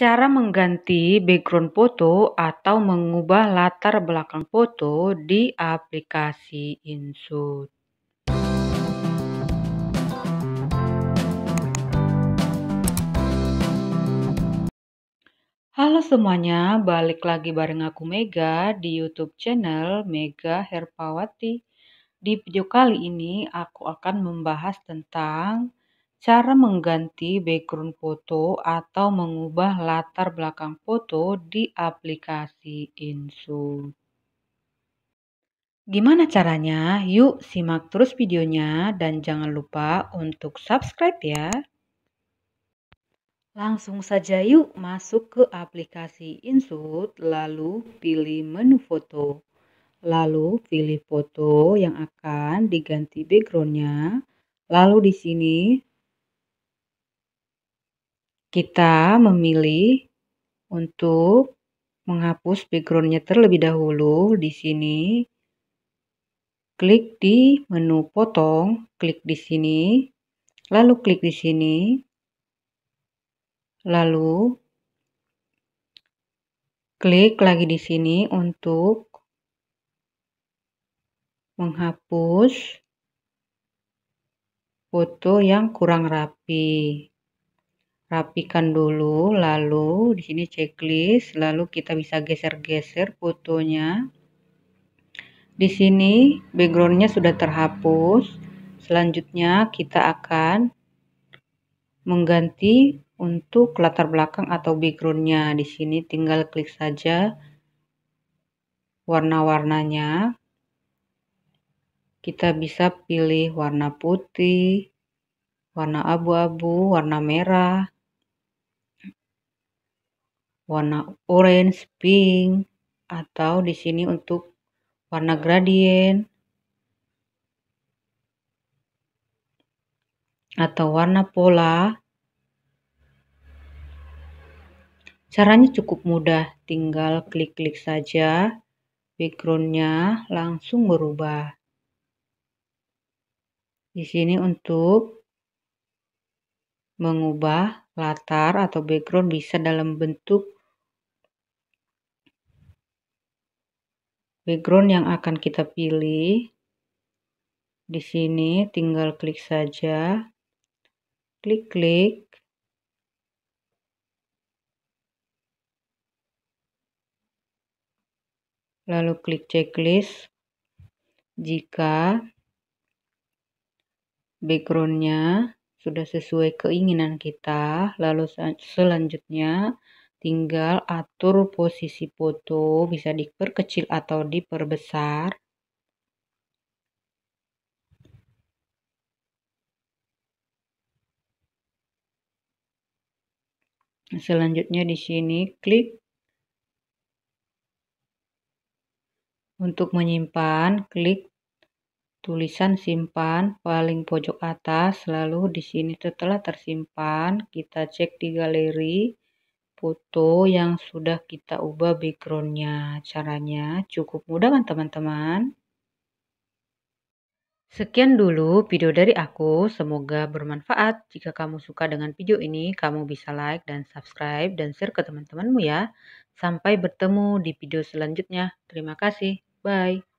Cara mengganti background foto atau mengubah latar belakang foto di aplikasi InShot. Halo semuanya, balik lagi bareng aku Mega di YouTube channel Mega Herpawati. Di video kali ini aku akan membahas tentang Cara mengganti background foto atau mengubah latar belakang foto di aplikasi Insu. Gimana caranya? Yuk simak terus videonya dan jangan lupa untuk subscribe ya. Langsung saja yuk masuk ke aplikasi Insu lalu pilih menu foto. Lalu pilih foto yang akan diganti backgroundnya. Lalu di sini kita memilih untuk menghapus backgroundnya terlebih dahulu di sini. Klik di menu potong, klik di sini, lalu klik di sini, lalu klik lagi di sini untuk menghapus foto yang kurang rapi rapikan dulu lalu di sini checklist lalu kita bisa geser-geser fotonya di sini backgroundnya sudah terhapus selanjutnya kita akan mengganti untuk latar belakang atau backgroundnya di sini tinggal klik saja warna-warnanya kita bisa pilih warna putih, warna abu-abu, warna merah, warna orange, pink, atau di sini untuk warna gradien atau warna pola. Caranya cukup mudah, tinggal klik-klik saja backgroundnya langsung berubah. Di sini untuk mengubah latar atau background bisa dalam bentuk background yang akan kita pilih. Di sini tinggal klik saja. Klik-klik. Lalu klik checklist. Jika backgroundnya sudah sesuai keinginan kita, lalu selanjutnya Tinggal atur posisi foto, bisa diperkecil atau diperbesar. Selanjutnya di sini klik untuk menyimpan, klik tulisan simpan paling pojok atas, lalu di sini setelah tersimpan, kita cek di galeri foto yang sudah kita ubah backgroundnya. Caranya cukup mudah kan teman-teman? Sekian dulu video dari aku, semoga bermanfaat. Jika kamu suka dengan video ini, kamu bisa like dan subscribe dan share ke teman-temanmu ya. Sampai bertemu di video selanjutnya. Terima kasih, bye.